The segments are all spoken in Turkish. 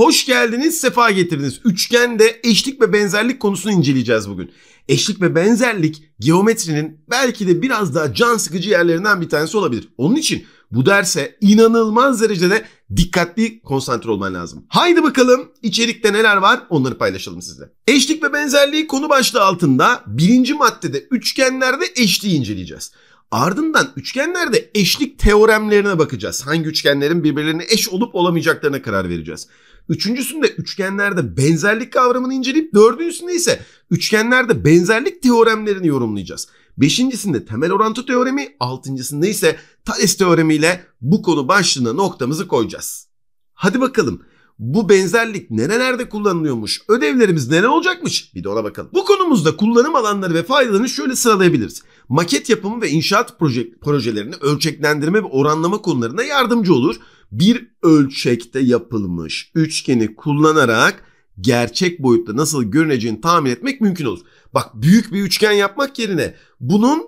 Hoş geldiniz, sefa getirdiniz. Üçgende eşlik ve benzerlik konusunu inceleyeceğiz bugün. Eşlik ve benzerlik geometrinin belki de biraz daha can sıkıcı yerlerinden bir tanesi olabilir. Onun için bu derse inanılmaz derecede dikkatli konsantre olman lazım. Haydi bakalım içerikte neler var onları paylaşalım sizle. Eşlik ve benzerliği konu başlığı altında birinci maddede üçgenlerde eşliği inceleyeceğiz. Ardından üçgenlerde eşlik teoremlerine bakacağız. Hangi üçgenlerin birbirlerine eş olup olamayacaklarına karar vereceğiz. Üçüncüsünde üçgenlerde benzerlik kavramını inceleyip dördüncüsünde ise üçgenlerde benzerlik teoremlerini yorumlayacağız. Beşincisinde temel orantı teoremi, altıncısında ise Thales teoremiyle bu konu başlığına noktamızı koyacağız. Hadi bakalım bu benzerlik nerelerde kullanılıyormuş, ödevlerimiz neler olacakmış bir de ona bakalım. Bu konumuzda kullanım alanları ve faydalarını şöyle sıralayabiliriz. Maket yapımı ve inşaat proje, projelerini ölçeklendirme ve oranlama konularına yardımcı olur bir ölçekte yapılmış üçgeni kullanarak gerçek boyutta nasıl görüneceğini tahmin etmek mümkün olur. Bak büyük bir üçgen yapmak yerine bunun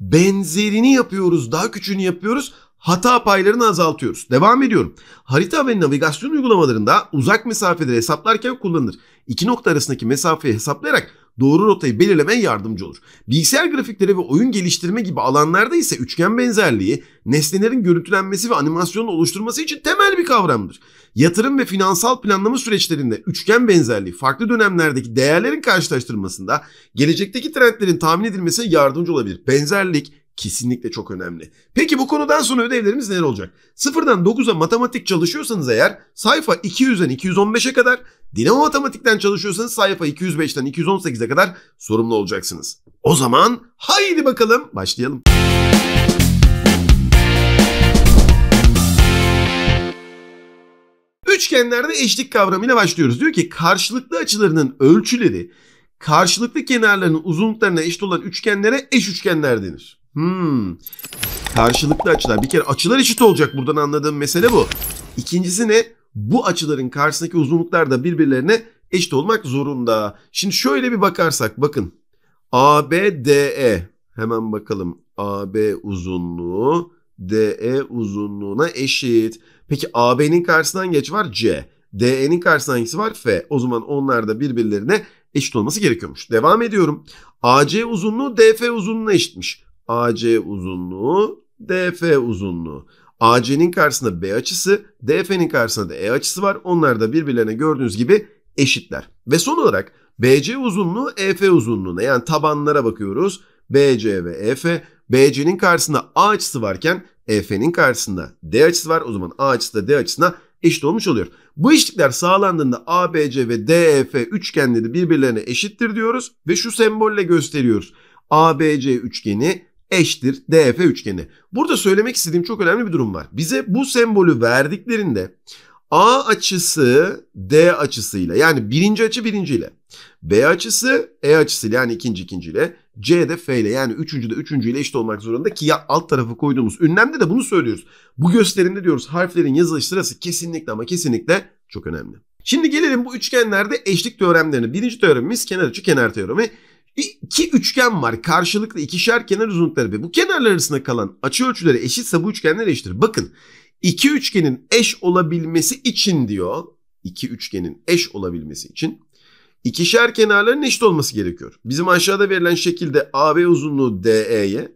benzerini yapıyoruz, daha küçüğünü yapıyoruz. Hata paylarını azaltıyoruz. Devam ediyorum. Harita ve navigasyon uygulamalarında uzak mesafeleri hesaplarken kullanılır. İki nokta arasındaki mesafeyi hesaplayarak doğru rotayı belirlemeye yardımcı olur. Bilgisayar grafikleri ve oyun geliştirme gibi alanlarda ise üçgen benzerliği, nesnelerin görüntülenmesi ve animasyonun oluşturması için temel bir kavramdır. Yatırım ve finansal planlama süreçlerinde üçgen benzerliği farklı dönemlerdeki değerlerin karşılaştırmasında gelecekteki trendlerin tahmin edilmesine yardımcı olabilir. Benzerlik, kesinlikle çok önemli. Peki bu konudan sonra ödevlerimiz neler olacak? 0'dan 9'a matematik çalışıyorsanız eğer sayfa 200'den 215'e kadar, dinamo matematikten çalışıyorsanız sayfa 205'ten 218'e kadar sorumlu olacaksınız. O zaman haydi bakalım başlayalım. Üçgenlerde eşlik kavramıyla başlıyoruz. Diyor ki karşılıklı açılarının ölçüleri karşılıklı kenarlarının uzunluklarına eşit olan üçgenlere eş üçgenler denir. Hmm. Karşılıklı açılar. Bir kere açılar eşit olacak buradan anladığım mesele bu. İkincisi ne? Bu açıların karşısındaki uzunluklar da birbirlerine eşit olmak zorunda. Şimdi şöyle bir bakarsak bakın. ABDE hemen bakalım. AB uzunluğu DE uzunluğuna eşit. Peki AB'nin karşısından geç var C. DE'nin karşısında hangisi var? F. O zaman onlar da birbirlerine eşit olması gerekiyormuş. Devam ediyorum. AC uzunluğu DF uzunluğuna eşitmiş. AC uzunluğu, DF uzunluğu. AC'nin karşısında B açısı, DF'nin karşısında da E açısı var. Onlar da birbirlerine gördüğünüz gibi eşitler. Ve son olarak BC uzunluğu EF uzunluğuna yani tabanlara bakıyoruz. BC ve EF. BC'nin karşısında A açısı varken EF'nin karşısında D açısı var. O zaman A açısı da D açısına eşit olmuş oluyor. Bu eşitlikler sağlandığında ABC ve DEF üçgenleri birbirlerine eşittir diyoruz ve şu sembolle gösteriyoruz. ABC üçgeni eşittir DF üçgeni. Burada söylemek istediğim çok önemli bir durum var. Bize bu sembolü verdiklerinde A açısı D açısıyla yani birinci açı birinciyle B açısı E açısıyla yani ikinci ikinciyle C de F ile yani üçüncü de üçüncüyle eşit olmak zorunda ki ya alt tarafı koyduğumuz ünlemde de bunu söylüyoruz. Bu gösterimde diyoruz harflerin yazılış sırası kesinlikle ama kesinlikle çok önemli. Şimdi gelelim bu üçgenlerde eşlik teoremlerine. Birinci teoremimiz kenar açı kenar teoremi. İki üçgen var. Karşılıklı ikişer kenar uzunlukları ve bu kenarlar arasında kalan açı ölçüleri eşitse bu üçgenler eşittir. Bakın iki üçgenin eş olabilmesi için diyor. İki üçgenin eş olabilmesi için ikişer kenarların eşit olması gerekiyor. Bizim aşağıda verilen şekilde AB uzunluğu DE'ye,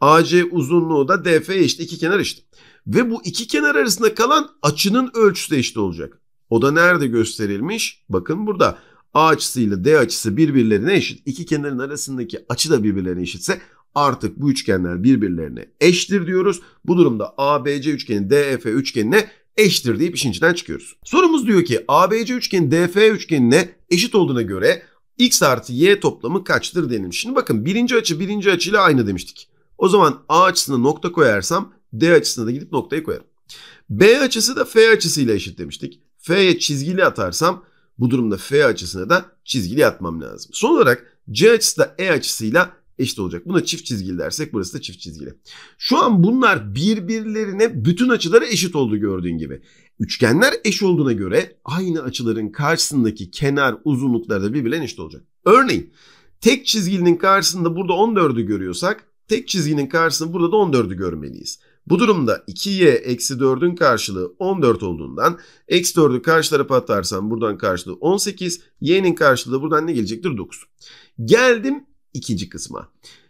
AC uzunluğu da DF'ye eşit. İki kenar eşit. Ve bu iki kenar arasında kalan açının ölçüsü de eşit olacak. O da nerede gösterilmiş? Bakın burada. A açısıyla D açısı birbirlerine eşit. İki kenarın arasındaki açı da birbirlerine eşitse artık bu üçgenler birbirlerine eşittir diyoruz. Bu durumda ABC üçgeni DF üçgenine eşittir deyip işin içinden çıkıyoruz. Sorumuz diyor ki ABC üçgeni DF üçgenine eşit olduğuna göre x artı y toplamı kaçtır denilmiş. Şimdi bakın birinci açı birinci açıyla aynı demiştik. O zaman A açısına nokta koyarsam D açısına da gidip noktayı koyarım. B açısı da F açısıyla eşit demiştik. F'ye çizgili atarsam bu durumda F açısına da çizgili atmam lazım. Son olarak C açısı da E açısıyla eşit olacak. Buna çift çizgili dersek burası da çift çizgili. Şu an bunlar birbirlerine bütün açıları eşit oldu gördüğün gibi. Üçgenler eş olduğuna göre aynı açıların karşısındaki kenar uzunlukları da birbirine eşit olacak. Örneğin tek çizgilinin karşısında burada 14'ü görüyorsak tek çizginin karşısında burada da 14'ü görmeliyiz. Bu durumda 2y eksi 4'ün karşılığı 14 olduğundan eksi 4'ü karşı tarafa atarsam buradan karşılığı 18. Y'nin karşılığı buradan ne gelecektir? 9. Geldim ikinci kısma.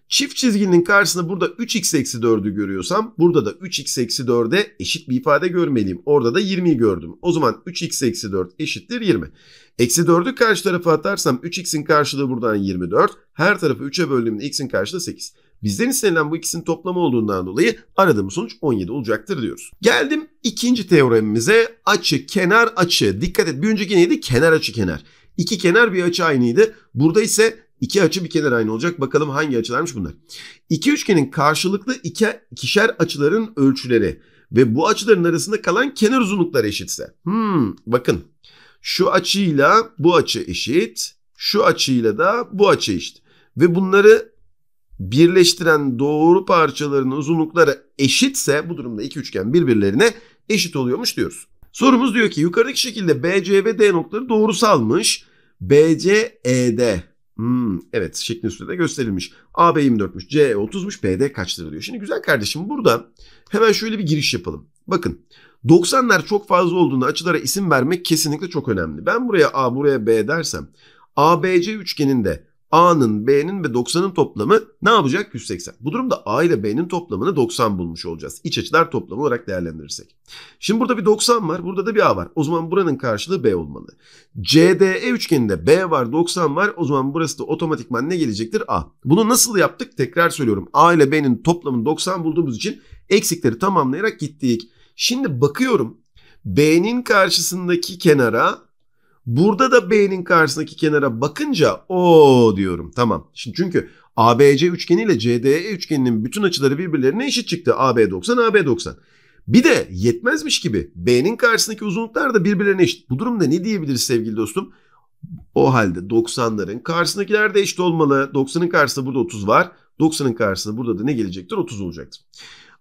Çift çizginin karşısında burada 3x eksi 4'ü görüyorsam burada da 3x eksi 4'e eşit bir ifade görmeliyim. Orada da 20'yi gördüm. O zaman 3x eksi 4 eşittir 20. Eksi 4'ü karşı tarafa atarsam 3x'in karşılığı buradan 24. Her tarafı 3'e böldüğümde x'in karşılığı 8. Bizden istenilen bu ikisinin toplamı olduğundan dolayı aradığımız sonuç 17 olacaktır diyoruz. Geldim ikinci teoremimize açı, kenar, açı. Dikkat et bir önceki neydi? Kenar açı kenar. İki kenar bir açı aynıydı. Burada ise iki açı bir kenar aynı olacak. Bakalım hangi açılarmış bunlar. İki üçgenin karşılıklı iki, ikişer açıların ölçüleri ve bu açıların arasında kalan kenar uzunlukları eşitse. Hmm, bakın şu açıyla bu açı eşit. Şu açıyla da bu açı eşit. Ve bunları birleştiren doğru parçaların uzunlukları eşitse bu durumda iki üçgen birbirlerine eşit oluyormuş diyoruz. Sorumuz diyor ki yukarıdaki şekilde BC ve D noktaları doğrusalmış. BC ED. Hmm, evet şeklin üstünde gösterilmiş. AB 24'müş, C 30'muş, BD kaçtır diyor. Şimdi güzel kardeşim burada hemen şöyle bir giriş yapalım. Bakın 90'lar çok fazla olduğunda açılara isim vermek kesinlikle çok önemli. Ben buraya A buraya B dersem ABC üçgeninde A'nın, B'nin ve 90'ın toplamı ne yapacak? 180. Bu durumda A ile B'nin toplamını 90 bulmuş olacağız. İç açılar toplamı olarak değerlendirirsek. Şimdi burada bir 90 var, burada da bir A var. O zaman buranın karşılığı B olmalı. CDE üçgeninde B var, 90 var. O zaman burası da otomatikman ne gelecektir? A. Bunu nasıl yaptık? Tekrar söylüyorum. A ile B'nin toplamını 90 bulduğumuz için eksikleri tamamlayarak gittik. Şimdi bakıyorum. B'nin karşısındaki kenara Burada da B'nin karşısındaki kenara bakınca o diyorum. Tamam. Şimdi çünkü ABC üçgeni ile CDE üçgeninin bütün açıları birbirlerine eşit çıktı. AB 90, AB 90. Bir de yetmezmiş gibi B'nin karşısındaki uzunluklar da birbirlerine eşit. Bu durumda ne diyebiliriz sevgili dostum? O halde 90'ların karşısındakiler de eşit olmalı. 90'ın karşısında burada 30 var. 90'ın karşısında burada da ne gelecektir? 30 olacaktır.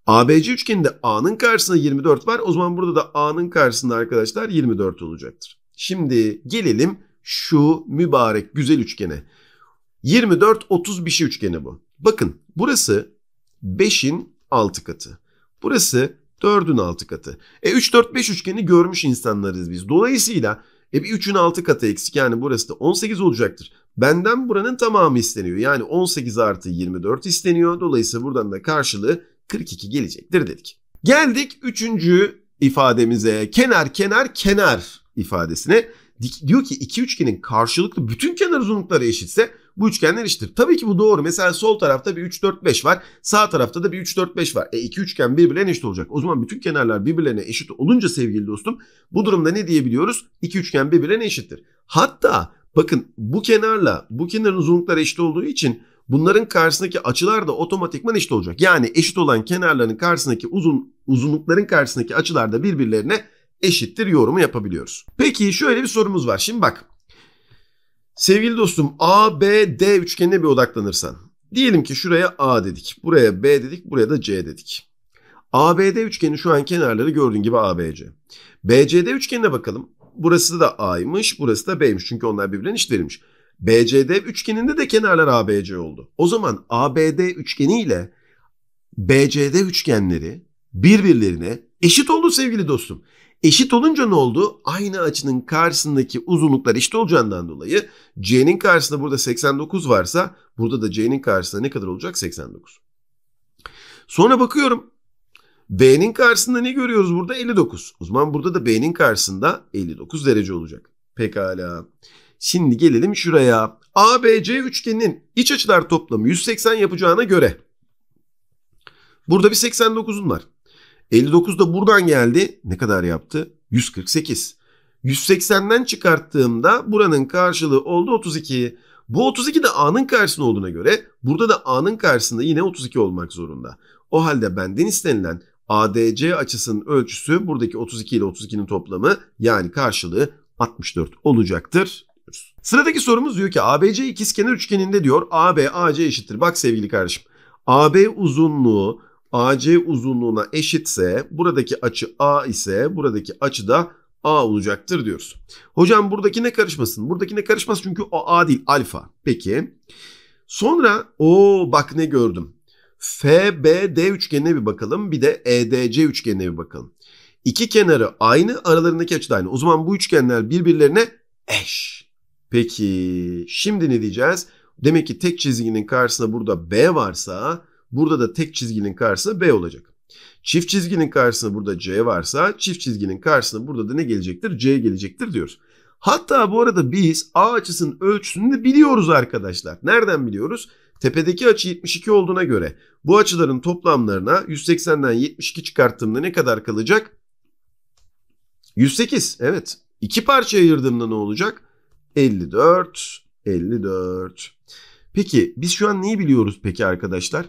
ABC üçgeninde A'nın karşısında 24 var. O zaman burada da A'nın karşısında arkadaşlar 24 olacaktır. Şimdi gelelim şu mübarek güzel üçgene. 24-30 bir şey üçgeni bu. Bakın burası 5'in 6 katı. Burası 4'ün 6 katı. E 3 4 5 üçgeni görmüş insanlarız biz. Dolayısıyla e bir 3'ün 6 katı eksik yani burası da 18 olacaktır. Benden buranın tamamı isteniyor. Yani 18 artı 24 isteniyor. Dolayısıyla buradan da karşılığı 42 gelecektir dedik. Geldik 3. ifademize. Kenar kenar kenar ifadesine diyor ki iki üçgenin karşılıklı bütün kenar uzunlukları eşitse bu üçgenler eşittir. Tabii ki bu doğru. Mesela sol tarafta bir 3 4 5 var. Sağ tarafta da bir 3 4 5 var. E iki üçgen birbirlerine eşit olacak. O zaman bütün kenarlar birbirlerine eşit olunca sevgili dostum bu durumda ne diyebiliyoruz? İki üçgen birbirlerine eşittir. Hatta bakın bu kenarla bu kenarın uzunlukları eşit olduğu için bunların karşısındaki açılar da otomatikman eşit olacak. Yani eşit olan kenarların karşısındaki uzun uzunlukların karşısındaki açılar da birbirlerine eşittir yorumu yapabiliyoruz. Peki şöyle bir sorumuz var. Şimdi bak. Sevgili dostum A, B, D üçgenine bir odaklanırsan. Diyelim ki şuraya A dedik. Buraya B dedik. Buraya da C dedik. ABD üçgeni şu an kenarları gördüğün gibi ABC. BCD üçgenine bakalım. Burası da A'ymış, burası da B'ymiş. Çünkü onlar birbirine eşitlenmiş. BCD üçgeninde de kenarlar ABC oldu. O zaman ABD üçgeni ile BCD üçgenleri birbirlerine eşit oldu sevgili dostum. Eşit olunca ne oldu? Aynı açının karşısındaki uzunluklar eşit olacağından dolayı C'nin karşısında burada 89 varsa burada da C'nin karşısında ne kadar olacak? 89. Sonra bakıyorum B'nin karşısında ne görüyoruz burada? 59. O zaman burada da B'nin karşısında 59 derece olacak. Pekala. Şimdi gelelim şuraya. ABC üçgeninin iç açılar toplamı 180 yapacağına göre. Burada bir 89'un var. 59 da buradan geldi. Ne kadar yaptı? 148. 180'den çıkarttığımda buranın karşılığı oldu 32. Bu 32 de A'nın karşısında olduğuna göre burada da A'nın karşısında yine 32 olmak zorunda. O halde benden istenilen ADC açısının ölçüsü buradaki 32 ile 32'nin toplamı yani karşılığı 64 olacaktır. Sıradaki sorumuz diyor ki ABC ikizkenar üçgeninde diyor AB AC eşittir. Bak sevgili kardeşim AB uzunluğu AC uzunluğuna eşitse buradaki açı A ise buradaki açı da A olacaktır diyoruz. Hocam buradaki ne karışmasın? Buradaki ne karışmaz çünkü o A değil alfa. Peki. Sonra o bak ne gördüm. FBD üçgenine bir bakalım. Bir de EDC üçgenine bir bakalım. İki kenarı aynı, aralarındaki açı da aynı. O zaman bu üçgenler birbirlerine eş. Peki şimdi ne diyeceğiz? Demek ki tek çizginin karşısında burada B varsa Burada da tek çizginin karşısına B olacak. Çift çizginin karşısına burada C varsa çift çizginin karşısına burada da ne gelecektir? C gelecektir diyoruz. Hatta bu arada biz A açısının ölçüsünü de biliyoruz arkadaşlar. Nereden biliyoruz? Tepedeki açı 72 olduğuna göre bu açıların toplamlarına 180'den 72 çıkarttığımda ne kadar kalacak? 108 evet. İki parçaya ayırdığımda ne olacak? 54, 54. Peki biz şu an neyi biliyoruz peki arkadaşlar?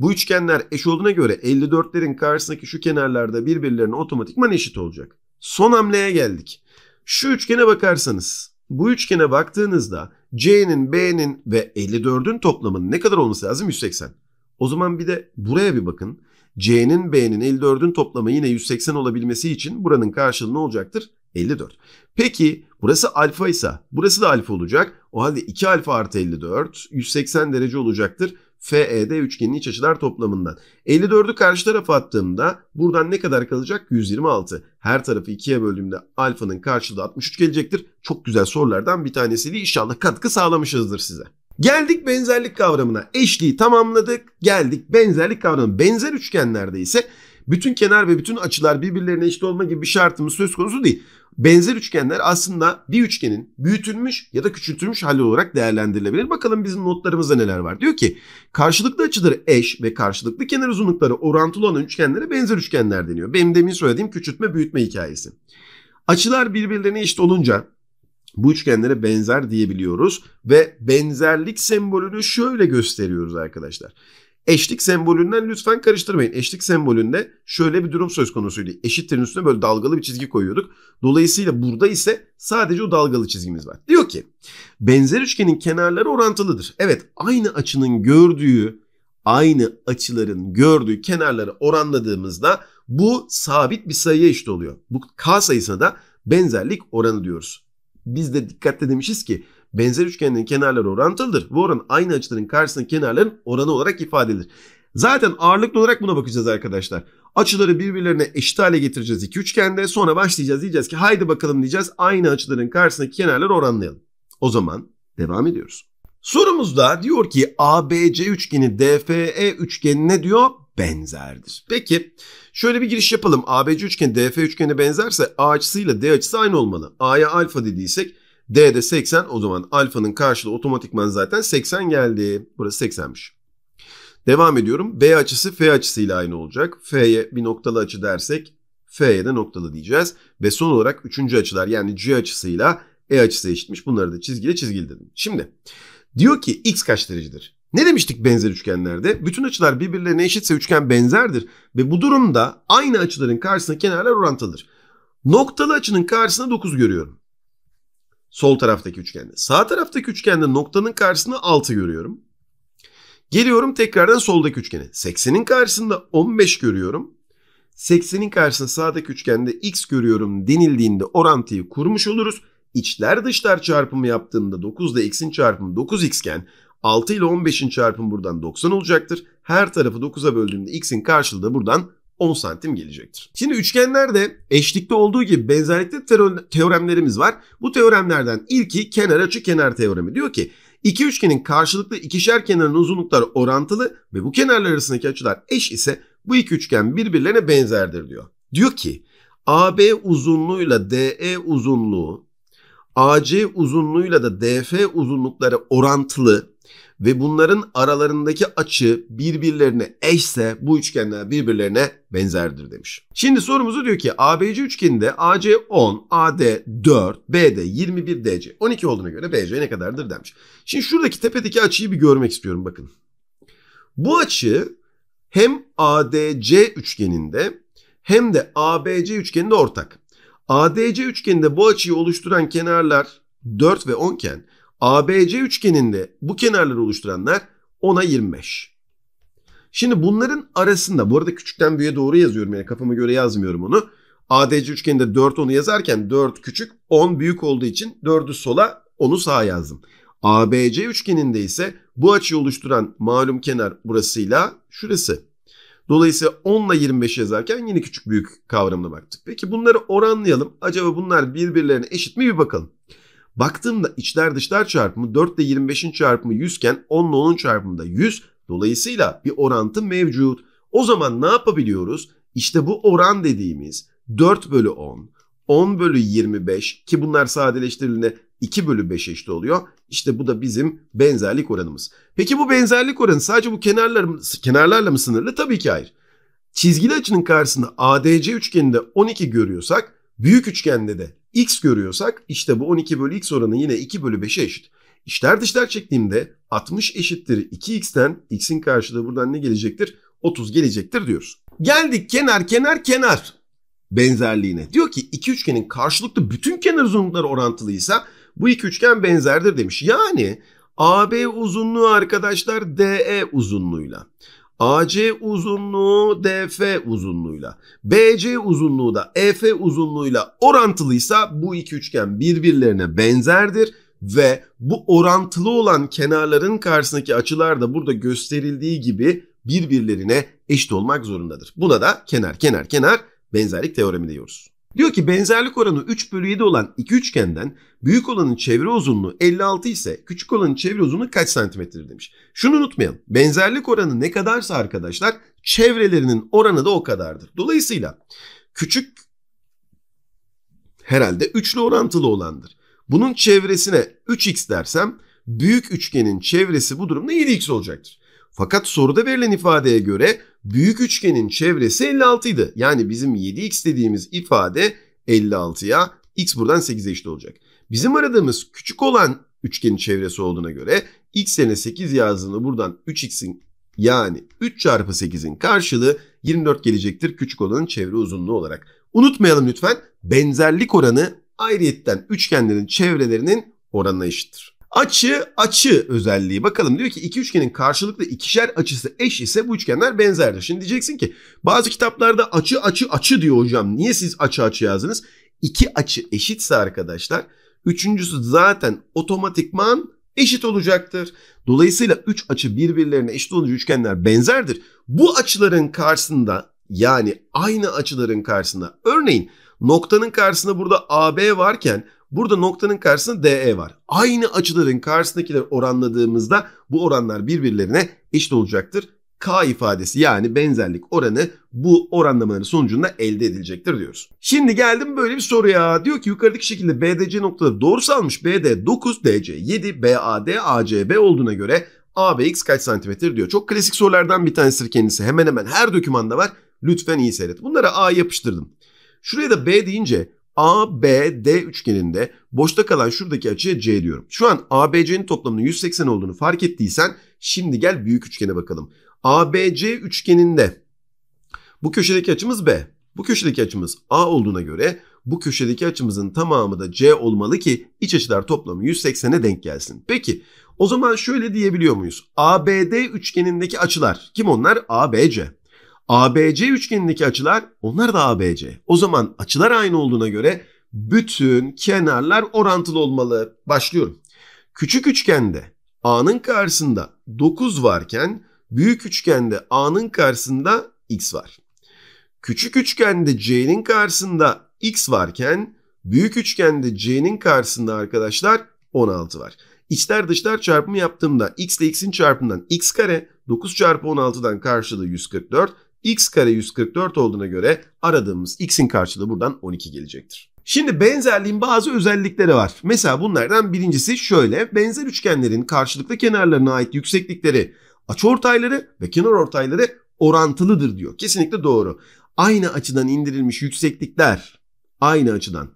Bu üçgenler eş olduğuna göre 54'lerin karşısındaki şu kenarlarda birbirlerine otomatikman eşit olacak. Son hamleye geldik. Şu üçgene bakarsanız bu üçgene baktığınızda C'nin, B'nin ve 54'ün toplamının ne kadar olması lazım? 180. O zaman bir de buraya bir bakın. C'nin, B'nin 54'ün toplamı yine 180 olabilmesi için buranın karşılığı ne olacaktır? 54. Peki burası alfa ise burası da alfa olacak. O halde 2 alfa artı 54 180 derece olacaktır. FE'de üçgenin iç açılar toplamından. 54'ü karşı tarafa attığımda buradan ne kadar kalacak? 126. Her tarafı ikiye böldüğümde alfanın karşılığı 63 gelecektir. Çok güzel sorulardan bir tanesiydi. İnşallah katkı sağlamışızdır size. Geldik benzerlik kavramına. Eşliği tamamladık. Geldik benzerlik kavramına. Benzer üçgenlerde ise bütün kenar ve bütün açılar birbirlerine eşit olma gibi bir şartımız söz konusu değil. Benzer üçgenler aslında bir üçgenin büyütülmüş ya da küçültülmüş hali olarak değerlendirilebilir. Bakalım bizim notlarımızda neler var. Diyor ki karşılıklı açıları eş ve karşılıklı kenar uzunlukları orantılı olan üçgenlere benzer üçgenler deniyor. Benim demin söylediğim küçültme büyütme hikayesi. Açılar birbirlerine eşit olunca bu üçgenlere benzer diyebiliyoruz ve benzerlik sembolünü şöyle gösteriyoruz arkadaşlar. Eşlik sembolünden lütfen karıştırmayın. Eşlik sembolünde şöyle bir durum söz konusuydu. Eşittirin üstüne böyle dalgalı bir çizgi koyuyorduk. Dolayısıyla burada ise sadece o dalgalı çizgimiz var. Diyor ki benzer üçgenin kenarları orantılıdır. Evet aynı açının gördüğü aynı açıların gördüğü kenarları oranladığımızda bu sabit bir sayıya eşit oluyor. Bu k sayısına da benzerlik oranı diyoruz. Biz de dikkatle demişiz ki benzer üçgenlerin kenarları orantılıdır. Bu oran aynı açıların karşısındaki kenarların oranı olarak ifade edilir. Zaten ağırlıklı olarak buna bakacağız arkadaşlar. Açıları birbirlerine eşit hale getireceğiz iki üçgende. Sonra başlayacağız diyeceğiz ki haydi bakalım diyeceğiz. Aynı açıların karşısındaki kenarları oranlayalım. O zaman devam ediyoruz. Sorumuzda diyor ki ABC üçgeni DFE üçgenine diyor benzerdir. Peki şöyle bir giriş yapalım. ABC üçgeni DFE üçgenine benzerse A açısıyla D açısı aynı olmalı. A'ya alfa dediysek D de 80 o zaman alfanın karşılığı otomatikman zaten 80 geldi. Burası 80'miş. Devam ediyorum. B açısı F açısıyla aynı olacak. F'ye bir noktalı açı dersek F'ye de noktalı diyeceğiz. Ve son olarak üçüncü açılar yani C açısıyla E açısı eşitmiş. Bunları da çizgiyle çizgili dedim. Şimdi diyor ki X kaç derecedir? Ne demiştik benzer üçgenlerde? Bütün açılar birbirlerine eşitse üçgen benzerdir ve bu durumda aynı açıların karşısına kenarlar orantılıdır. Noktalı açının karşısına 9 görüyorum. Sol taraftaki üçgende. Sağ taraftaki üçgende noktanın karşısına 6 görüyorum. Geliyorum tekrardan soldaki üçgene. 80'in karşısında 15 görüyorum. 80'in karşısında sağdaki üçgende x görüyorum denildiğinde orantıyı kurmuş oluruz. İçler dışlar çarpımı yaptığında 9 ile x'in çarpımı 9 xken 6 ile 15'in çarpımı buradan 90 olacaktır. Her tarafı 9'a böldüğümde x'in karşılığı da buradan 10 santim gelecektir. Şimdi üçgenlerde eşlikte olduğu gibi benzerlikte teoremlerimiz var. Bu teoremlerden ilki kenar açı kenar teoremi. Diyor ki iki üçgenin karşılıklı ikişer kenarının uzunlukları orantılı ve bu kenarlar arasındaki açılar eş ise bu iki üçgen birbirlerine benzerdir diyor. Diyor ki AB uzunluğuyla DE uzunluğu AC uzunluğuyla da DF uzunlukları orantılı ve bunların aralarındaki açı birbirlerine eşse bu üçgenler birbirlerine benzerdir demiş. Şimdi sorumuzu diyor ki ABC üçgeninde AC 10, AD 4, BD 21, DC 12 olduğuna göre BC ne kadardır demiş. Şimdi şuradaki tepedeki açıyı bir görmek istiyorum bakın. Bu açı hem ADC üçgeninde hem de ABC üçgeninde ortak. ADC üçgeninde bu açıyı oluşturan kenarlar 4 ve 10 iken ABC üçgeninde bu kenarları oluşturanlar 10'a 25. Şimdi bunların arasında bu arada küçükten büyüğe doğru yazıyorum yani kafama göre yazmıyorum onu. ADC üçgeninde 4 onu yazarken 4 küçük 10 büyük olduğu için 4'ü sola onu sağa yazdım. ABC üçgeninde ise bu açıyı oluşturan malum kenar burasıyla şurası. Dolayısıyla 10 ile 25 yazarken yine küçük büyük kavramına baktık. Peki bunları oranlayalım. Acaba bunlar birbirlerine eşit mi bir bakalım. Baktığımda içler dışlar çarpımı 4 ile 25'in çarpımı 100 iken 10 ile 10'un çarpımı da 100. Dolayısıyla bir orantı mevcut. O zaman ne yapabiliyoruz? İşte bu oran dediğimiz 4 bölü 10, 10 bölü 25 ki bunlar sadeleştirildiğinde 2 bölü 5 eşit oluyor. İşte bu da bizim benzerlik oranımız. Peki bu benzerlik oranı sadece bu kenarlar, kenarlarla mı sınırlı? Tabii ki hayır. Çizgili açının karşısında ADC üçgeninde 12 görüyorsak büyük üçgende de x görüyorsak işte bu 12 bölü x oranı yine 2 bölü 5'e eşit. İşler dışlar çektiğimde 60 eşittir 2x'ten x'in karşılığı buradan ne gelecektir? 30 gelecektir diyoruz. Geldik kenar kenar kenar benzerliğine. Diyor ki iki üçgenin karşılıklı bütün kenar uzunlukları orantılıysa bu iki üçgen benzerdir demiş. Yani AB uzunluğu arkadaşlar DE uzunluğuyla. AC uzunluğu DF uzunluğuyla, BC uzunluğu da EF uzunluğuyla orantılıysa bu iki üçgen birbirlerine benzerdir ve bu orantılı olan kenarların karşısındaki açılar da burada gösterildiği gibi birbirlerine eşit olmak zorundadır. Buna da kenar kenar kenar benzerlik teoremi diyoruz. Diyor ki benzerlik oranı 3 bölü 7 olan iki üçgenden büyük olanın çevre uzunluğu 56 ise küçük olanın çevre uzunluğu kaç santimetredir demiş. Şunu unutmayalım. Benzerlik oranı ne kadarsa arkadaşlar çevrelerinin oranı da o kadardır. Dolayısıyla küçük herhalde üçlü orantılı olandır. Bunun çevresine 3x dersem büyük üçgenin çevresi bu durumda 7x olacaktır. Fakat soruda verilen ifadeye göre büyük üçgenin çevresi 56 idi. Yani bizim 7x dediğimiz ifade 56'ya x buradan 8'e eşit olacak. Bizim aradığımız küçük olan üçgenin çevresi olduğuna göre x yerine 8 yazdığında buradan 3x'in yani 3 çarpı 8'in karşılığı 24 gelecektir küçük olanın çevre uzunluğu olarak. Unutmayalım lütfen benzerlik oranı ayrıyetten üçgenlerin çevrelerinin oranına eşittir. Açı açı özelliği. Bakalım diyor ki iki üçgenin karşılıklı ikişer açısı eş ise bu üçgenler benzerdir. Şimdi diyeceksin ki bazı kitaplarda açı açı açı diyor hocam. Niye siz açı açı yazdınız? İki açı eşitse arkadaşlar üçüncüsü zaten otomatikman eşit olacaktır. Dolayısıyla üç açı birbirlerine eşit olunca üçgenler benzerdir. Bu açıların karşısında yani aynı açıların karşısında örneğin noktanın karşısında burada AB varken Burada noktanın karşısında DE var. Aynı açıların karşısındakileri oranladığımızda bu oranlar birbirlerine eşit olacaktır. K ifadesi yani benzerlik oranı bu oranlamaların sonucunda elde edilecektir diyoruz. Şimdi geldim böyle bir soruya. Diyor ki yukarıdaki şekilde BDC noktaları doğrusu almış. BD 9, DC 7, BAD, ACB olduğuna göre ABX kaç santimetredir diyor. Çok klasik sorulardan bir tanesidir kendisi. Hemen hemen her dokümanda var. Lütfen iyi seyret. Bunlara A yapıştırdım. Şuraya da B deyince ABD üçgeninde boşta kalan şuradaki açıya C diyorum. Şu an ABC'nin toplamının 180 olduğunu fark ettiysen şimdi gel büyük üçgene bakalım. ABC üçgeninde bu köşedeki açımız B. Bu köşedeki açımız A olduğuna göre bu köşedeki açımızın tamamı da C olmalı ki iç açılar toplamı 180'e denk gelsin. Peki o zaman şöyle diyebiliyor muyuz? ABD üçgenindeki açılar kim onlar? ABC. ABC üçgenindeki açılar onlar da ABC. O zaman açılar aynı olduğuna göre bütün kenarlar orantılı olmalı. Başlıyorum. Küçük üçgende A'nın karşısında 9 varken büyük üçgende A'nın karşısında X var. Küçük üçgende C'nin karşısında X varken büyük üçgende C'nin karşısında arkadaşlar 16 var. İçler dışlar çarpımı yaptığımda X ile X'in çarpımından X kare 9 çarpı 16'dan karşılığı 144 x kare 144 olduğuna göre aradığımız x'in karşılığı buradan 12 gelecektir. Şimdi benzerliğin bazı özellikleri var. Mesela bunlardan birincisi şöyle. Benzer üçgenlerin karşılıklı kenarlarına ait yükseklikleri, açıortayları ve kenar ortayları orantılıdır diyor. Kesinlikle doğru. Aynı açıdan indirilmiş yükseklikler aynı açıdan.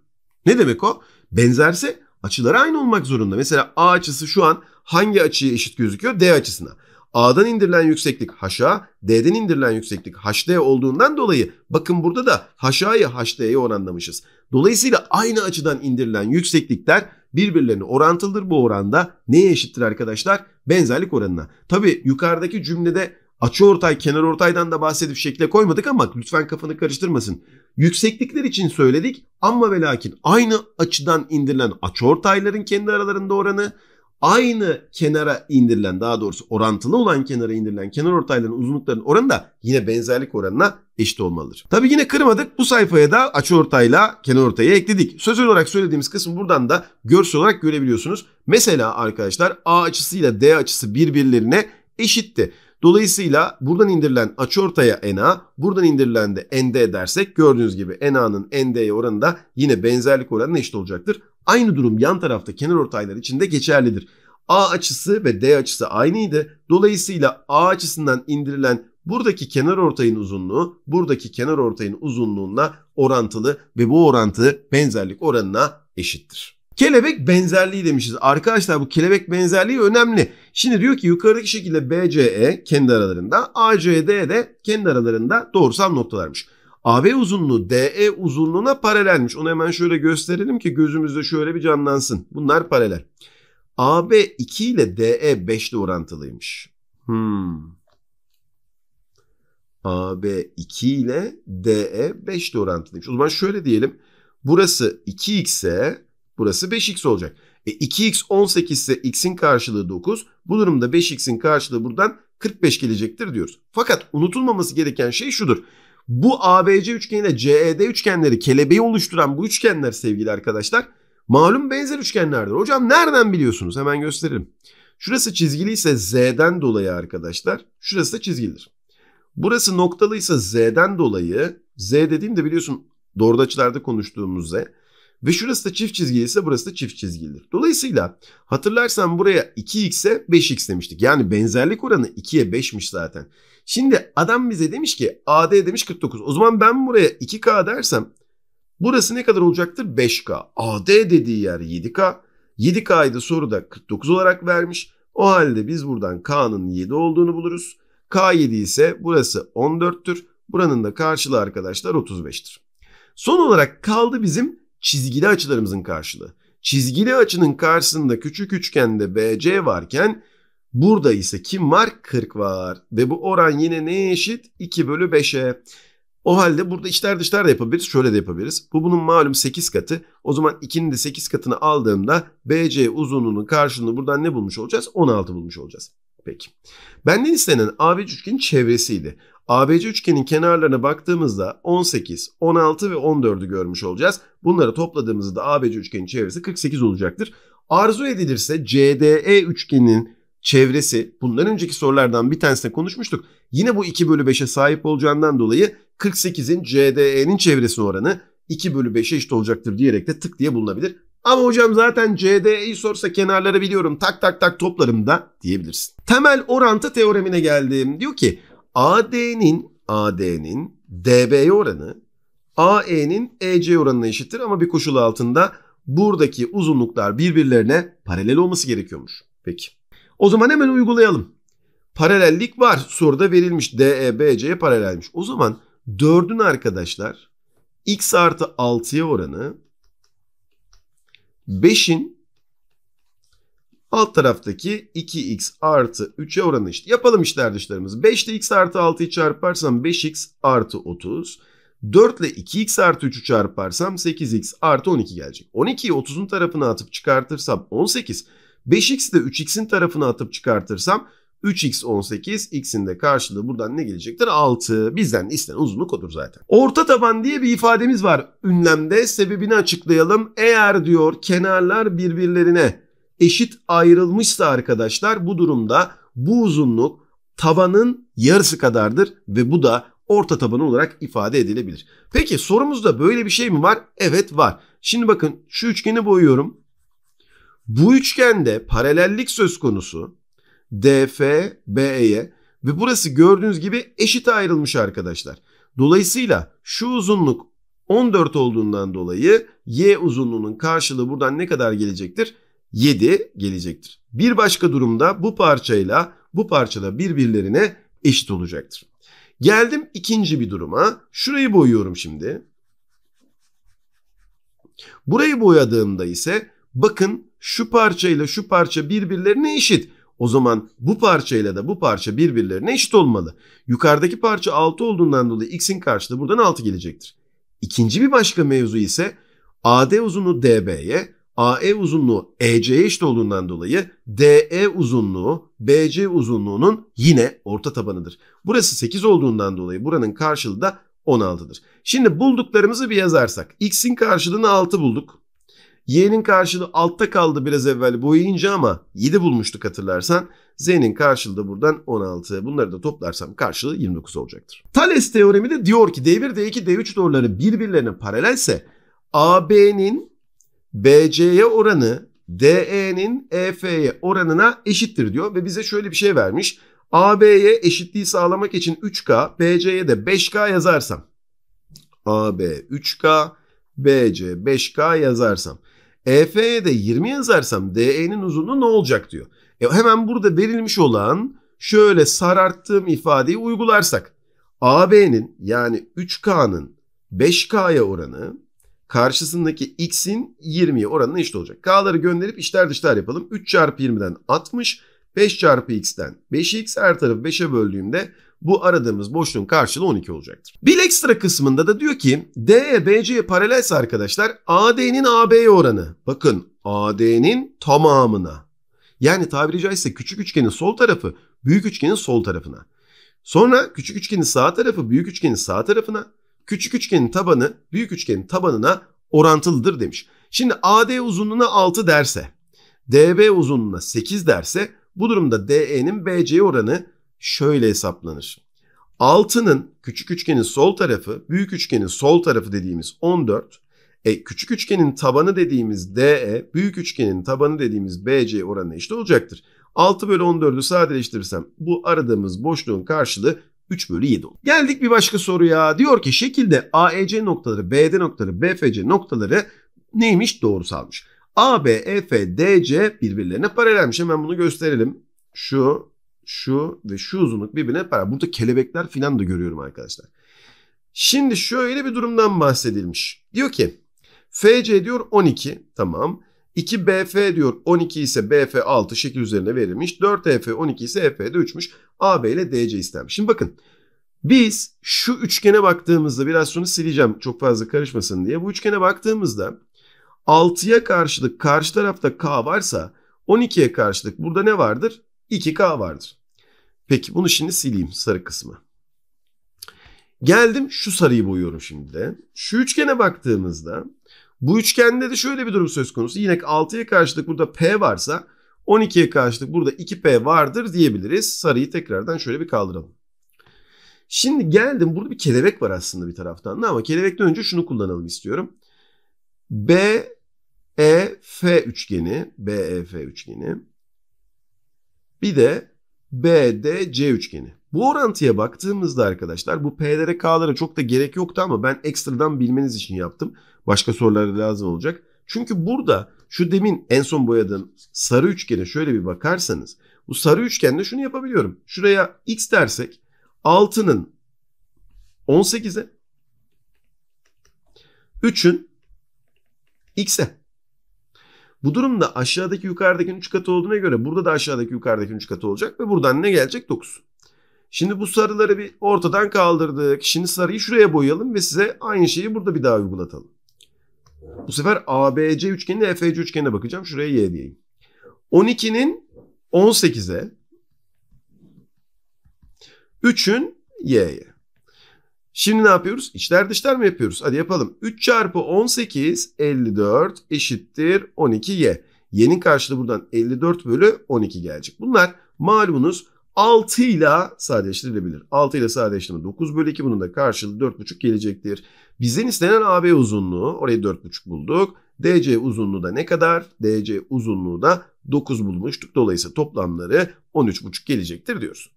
Ne demek o? Benzerse açıları aynı olmak zorunda. Mesela A açısı şu an hangi açıya eşit gözüküyor? D açısına. A'dan indirilen yükseklik haşa, D'den indirilen yükseklik HD olduğundan dolayı bakın burada da haşa'yı HD'ye oranlamışız. Dolayısıyla aynı açıdan indirilen yükseklikler birbirlerine orantılıdır bu oranda. Neye eşittir arkadaşlar? Benzerlik oranına. Tabi yukarıdaki cümlede ortay kenar ortaydan da bahsedip şekle koymadık ama lütfen kafanı karıştırmasın. Yükseklikler için söyledik ama ve lakin aynı açıdan indirilen ortayların kendi aralarında oranı, aynı kenara indirilen daha doğrusu orantılı olan kenara indirilen kenar ortayların uzunluklarının oranı da yine benzerlik oranına eşit olmalıdır. Tabii yine kırmadık bu sayfaya da açı ortayla kenar ortayı ekledik. Sözel olarak söylediğimiz kısım buradan da görsel olarak görebiliyorsunuz. Mesela arkadaşlar A açısıyla D açısı birbirlerine eşitti. Dolayısıyla buradan indirilen açıortaya ENA, buradan indirilen de ND dersek gördüğünüz gibi ENA'nın ND'ye oranı da yine benzerlik oranına eşit olacaktır. Aynı durum yan tarafta kenar ortaylar için de geçerlidir. A açısı ve D açısı aynıydı. Dolayısıyla A açısından indirilen buradaki kenar ortayın uzunluğu buradaki kenar ortayın uzunluğuna orantılı ve bu orantı benzerlik oranına eşittir. Kelebek benzerliği demişiz. Arkadaşlar bu kelebek benzerliği önemli. Şimdi diyor ki yukarıdaki şekilde BCE kendi aralarında, ACD de kendi aralarında doğrusal noktalarmış. AB uzunluğu DE uzunluğuna paralelmiş. Onu hemen şöyle gösterelim ki gözümüzde şöyle bir canlansın. Bunlar paralel. AB 2 ile DE 5 ile orantılıymış. Hmm. AB 2 ile DE 5 ile orantılıymış. O zaman şöyle diyelim. Burası 2 ise Burası 5x olacak. E 2x 18 ise x'in karşılığı 9. Bu durumda 5x'in karşılığı buradan 45 gelecektir diyoruz. Fakat unutulmaması gereken şey şudur. Bu ABC üçgeniyle CED üçgenleri kelebeği oluşturan bu üçgenler sevgili arkadaşlar malum benzer üçgenlerdir. Hocam nereden biliyorsunuz? Hemen gösterelim. Şurası çizgili ise Z'den dolayı arkadaşlar. Şurası da çizgilidir. Burası noktalı ise Z'den dolayı. Z dediğimde biliyorsun doğrudaçlarda konuştuğumuz Z. Ve şurası da çift çizgi ise burası da çift çizgidir. Dolayısıyla hatırlarsan buraya 2x'e 5x demiştik. Yani benzerlik oranı 2'ye 5'miş zaten. Şimdi adam bize demiş ki AD demiş 49. O zaman ben buraya 2K dersem burası ne kadar olacaktır? 5K. AD dediği yer 7K. 7K'yı da soruda 49 olarak vermiş. O halde biz buradan K'nın 7 olduğunu buluruz. K7 ise burası 14'tür. Buranın da karşılığı arkadaşlar 35'tir. Son olarak kaldı bizim çizgili açılarımızın karşılığı. Çizgili açının karşısında küçük üçgende BC varken burada ise kim var? 40 var. Ve bu oran yine neye eşit? 2 bölü 5'e. O halde burada içler dışlar da yapabiliriz. Şöyle de yapabiliriz. Bu bunun malum 8 katı. O zaman 2'nin de 8 katını aldığımda BC uzunluğunun karşılığını buradan ne bulmuş olacağız? 16 bulmuş olacağız. Peki. Benden istenen ABC üçgenin çevresiydi. ABC üçgenin kenarlarına baktığımızda 18, 16 ve 14'ü görmüş olacağız. Bunları topladığımızda ABC üçgenin çevresi 48 olacaktır. Arzu edilirse CDE üçgeninin çevresi bundan önceki sorulardan bir tanesine konuşmuştuk. Yine bu 2 bölü 5'e sahip olacağından dolayı 48'in CDE'nin çevresinin oranı 2 bölü 5'e eşit olacaktır diyerek de tık diye bulunabilir. Ama hocam zaten CDE'yi sorsa kenarları biliyorum tak tak tak toplarım da diyebilirsin. Temel orantı teoremine geldim. Diyor ki AD'nin AD'nin DB'ye oranı AE'nin EC oranına eşittir ama bir koşul altında buradaki uzunluklar birbirlerine paralel olması gerekiyormuş. Peki. O zaman hemen uygulayalım. Paralellik var. Soruda verilmiş DEBC'ye paralelmiş. O zaman 4'ün arkadaşlar x artı 6'ya oranı 5'in Alt taraftaki 2x artı 3'e oranı işte. Yapalım işte kardeşlerimiz. 5 ile x artı 6'yı çarparsam 5x artı 30. 4 ile 2x artı 3'ü çarparsam 8x artı 12 gelecek. 12'yi 30'un tarafına atıp çıkartırsam 18. 5x de 3x'in tarafına atıp çıkartırsam 3x 18 x'in de karşılığı buradan ne gelecektir? 6. Bizden istenen uzunluk odur zaten. Orta taban diye bir ifademiz var ünlemde. Sebebini açıklayalım. Eğer diyor kenarlar birbirlerine eşit ayrılmışsa arkadaşlar bu durumda bu uzunluk tavanın yarısı kadardır ve bu da orta taban olarak ifade edilebilir. Peki sorumuzda böyle bir şey mi var? Evet var. Şimdi bakın şu üçgeni boyuyorum. Bu üçgende paralellik söz konusu. DF, BE'ye ve burası gördüğünüz gibi eşit ayrılmış arkadaşlar. Dolayısıyla şu uzunluk 14 olduğundan dolayı y uzunluğunun karşılığı buradan ne kadar gelecektir? 7 gelecektir. Bir başka durumda bu parçayla bu parçada birbirlerine eşit olacaktır. Geldim ikinci bir duruma. Şurayı boyuyorum şimdi. Burayı boyadığımda ise bakın şu parçayla şu parça birbirlerine eşit. O zaman bu parçayla da bu parça birbirlerine eşit olmalı. Yukarıdaki parça 6 olduğundan dolayı x'in karşılığı buradan 6 gelecektir. İkinci bir başka mevzu ise AD uzunluğu DB'ye, AE uzunluğu EC'ye eşit olduğundan dolayı DE uzunluğu BC uzunluğunun yine orta tabanıdır. Burası 8 olduğundan dolayı buranın karşılığı da 16'dır. Şimdi bulduklarımızı bir yazarsak. X'in karşılığını 6 bulduk. Y'nin karşılığı altta kaldı biraz evvel boyayınca ama 7 bulmuştuk hatırlarsan. Z'nin karşılığı da buradan 16. Bunları da toplarsam karşılığı 29 olacaktır. Thales teoremi de diyor ki D1, D2, D3 doğruları birbirlerine paralelse AB'nin BC'ye oranı DE'nin EF'ye oranına eşittir diyor ve bize şöyle bir şey vermiş. AB'ye eşitliği sağlamak için 3K, BC'ye de 5K yazarsam. AB 3K, BC 5K yazarsam. EF'ye de 20 yazarsam DE'nin uzunluğu ne olacak diyor. E hemen burada verilmiş olan şöyle sararttığım ifadeyi uygularsak. AB'nin yani 3K'nın 5K'ya oranı karşısındaki x'in 20'ye oranına eşit olacak. K'ları gönderip işler dışlar yapalım. 3 çarpı 20'den 60, 5 çarpı x'ten 5x her tarafı 5'e böldüğümde bu aradığımız boşluğun karşılığı 12 olacaktır. Bir ekstra kısmında da diyor ki D, BC'ye paralelse arkadaşlar AD'nin AB'ye oranı. Bakın AD'nin tamamına. Yani tabiri caizse küçük üçgenin sol tarafı büyük üçgenin sol tarafına. Sonra küçük üçgenin sağ tarafı büyük üçgenin sağ tarafına küçük üçgenin tabanı büyük üçgenin tabanına orantılıdır demiş. Şimdi AD uzunluğuna 6 derse, DB uzunluğuna 8 derse bu durumda DE'nin BC oranı şöyle hesaplanır. 6'nın küçük üçgenin sol tarafı, büyük üçgenin sol tarafı dediğimiz 14. E, küçük üçgenin tabanı dediğimiz DE, büyük üçgenin tabanı dediğimiz BC oranı eşit işte olacaktır. 6 bölü 14'ü sadeleştirirsem bu aradığımız boşluğun karşılığı 3 bölü 7 olur. Geldik bir başka soruya. Diyor ki şekilde AEC noktaları, BD noktaları, BFC noktaları neymiş? Doğrusalmış. A, B, E, F, D, C birbirlerine paralelmiş. Hemen bunu gösterelim. Şu, şu ve şu uzunluk birbirine paralel. Burada kelebekler falan da görüyorum arkadaşlar. Şimdi şöyle bir durumdan bahsedilmiş. Diyor ki FC diyor 12 tamam. 2 BF diyor 12 ise BF 6 şekil üzerine verilmiş. 4 EF 12 ise EF de 3'müş. AB ile DC istenmiş. Şimdi bakın biz şu üçgene baktığımızda biraz sonra sileceğim çok fazla karışmasın diye. Bu üçgene baktığımızda 6'ya karşılık karşı tarafta K varsa 12'ye karşılık burada ne vardır? 2K vardır. Peki bunu şimdi sileyim sarı kısmı. Geldim şu sarıyı boyuyorum şimdi de. Şu üçgene baktığımızda bu üçgende de şöyle bir durum söz konusu. Yine 6'ya karşılık burada P varsa 12'ye karşılık burada 2P vardır diyebiliriz. Sarıyı tekrardan şöyle bir kaldıralım. Şimdi geldim burada bir kelebek var aslında bir taraftan da ama kelebekten önce şunu kullanalım istiyorum. BEF üçgeni, BEF üçgeni. Bir de BDC üçgeni. Bu orantıya baktığımızda arkadaşlar bu P'lere K'lara çok da gerek yoktu ama ben ekstradan bilmeniz için yaptım. Başka soruları lazım olacak. Çünkü burada şu demin en son boyadığım sarı üçgene şöyle bir bakarsanız bu sarı üçgende şunu yapabiliyorum. Şuraya x dersek 6'nın 18'e 3'ün x'e. Bu durumda aşağıdaki yukarıdaki 3 katı olduğuna göre burada da aşağıdaki yukarıdaki 3 katı olacak ve buradan ne gelecek? 9. Şimdi bu sarıları bir ortadan kaldırdık. Şimdi sarıyı şuraya boyayalım ve size aynı şeyi burada bir daha uygulatalım. Bu sefer ABC üçgenine EFC üçgenine bakacağım. Şuraya Y diyeyim. 12'nin 18'e 3'ün Y'ye. Şimdi ne yapıyoruz? İçler dışlar mı yapıyoruz? Hadi yapalım. 3 çarpı 18 54 eşittir 12Y. Y'nin karşılığı buradan 54 bölü 12 gelecek. Bunlar malumunuz 6 ile sadeleştirilebilir. 6 ile sadeleştirme 9 bölü 2 bunun da karşılığı 4,5 gelecektir. Bizden istenen AB uzunluğu orayı 4,5 bulduk. DC uzunluğu da ne kadar? DC uzunluğu da 9 bulmuştuk. Dolayısıyla toplamları 13,5 gelecektir diyoruz.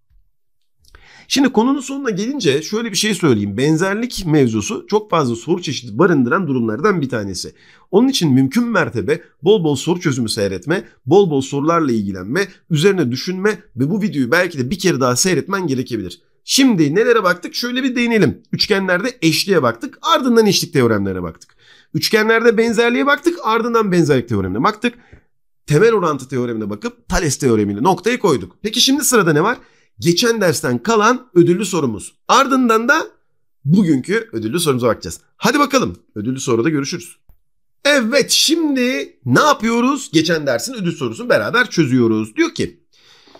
Şimdi konunun sonuna gelince şöyle bir şey söyleyeyim. Benzerlik mevzusu çok fazla soru çeşidi barındıran durumlardan bir tanesi. Onun için mümkün mertebe bol bol soru çözümü seyretme, bol bol sorularla ilgilenme, üzerine düşünme ve bu videoyu belki de bir kere daha seyretmen gerekebilir. Şimdi nelere baktık? Şöyle bir değinelim. Üçgenlerde eşliğe baktık, ardından eşlik teoremlerine baktık. Üçgenlerde benzerliğe baktık, ardından benzerlik teoremine baktık. Temel orantı teoremine bakıp Thales teoremiyle noktayı koyduk. Peki şimdi sırada ne var? geçen dersten kalan ödüllü sorumuz. Ardından da bugünkü ödüllü sorumuza bakacağız. Hadi bakalım ödüllü soruda görüşürüz. Evet şimdi ne yapıyoruz? Geçen dersin ödül sorusunu beraber çözüyoruz. Diyor ki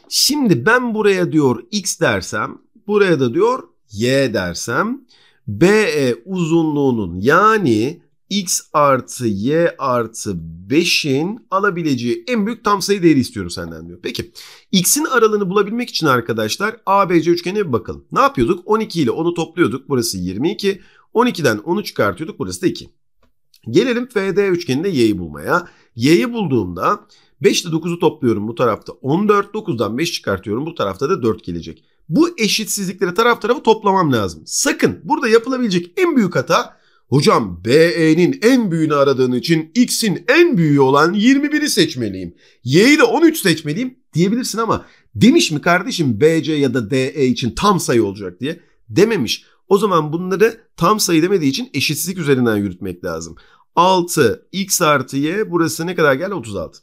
şimdi ben buraya diyor x dersem buraya da diyor y dersem BE uzunluğunun yani x artı y artı 5'in alabileceği en büyük tam sayı değeri istiyorum senden diyor. Peki x'in aralığını bulabilmek için arkadaşlar ABC üçgenine bir bakalım. Ne yapıyorduk? 12 ile 10'u topluyorduk. Burası 22. 12'den 10'u çıkartıyorduk. Burası da 2. Gelelim FD üçgeninde y'yi bulmaya. Y'yi bulduğumda 5 ile 9'u topluyorum bu tarafta. 14, 9'dan 5 çıkartıyorum. Bu tarafta da 4 gelecek. Bu eşitsizlikleri taraf tarafı toplamam lazım. Sakın burada yapılabilecek en büyük hata Hocam BE'nin en büyüğünü aradığın için X'in en büyüğü olan 21'i seçmeliyim. Y'yi de 13 seçmeliyim diyebilirsin ama demiş mi kardeşim BC ya da DE için tam sayı olacak diye? Dememiş. O zaman bunları tam sayı demediği için eşitsizlik üzerinden yürütmek lazım. 6 x artı y burası ne kadar geldi? 36.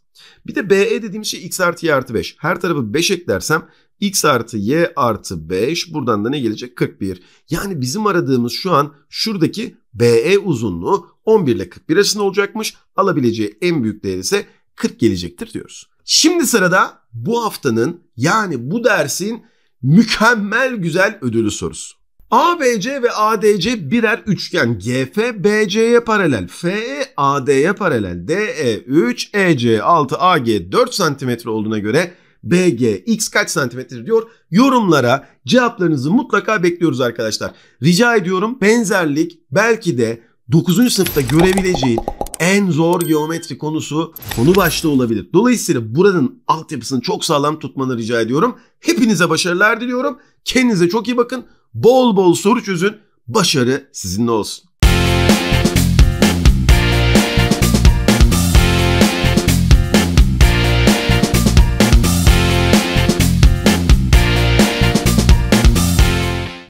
Bir de BE dediğim şey x artı y artı 5. Her tarafı 5 eklersem x artı y artı 5 buradan da ne gelecek? 41. Yani bizim aradığımız şu an şuradaki BE uzunluğu 11 ile 41 arasında olacakmış. Alabileceği en büyük değer ise 40 gelecektir diyoruz. Şimdi sırada bu haftanın yani bu dersin mükemmel güzel ödülü sorusu. ABC ve ADC birer üçgen. GF BC'ye paralel. FE AD'ye paralel. DE 3, EC 6, AG 4 cm olduğuna göre BG X kaç santimetre diyor. Yorumlara cevaplarınızı mutlaka bekliyoruz arkadaşlar. Rica ediyorum benzerlik belki de 9. sınıfta görebileceğin en zor geometri konusu konu başlığı olabilir. Dolayısıyla buranın altyapısını çok sağlam tutmanı rica ediyorum. Hepinize başarılar diliyorum. Kendinize çok iyi bakın. Bol bol soru çözün. Başarı sizinle olsun.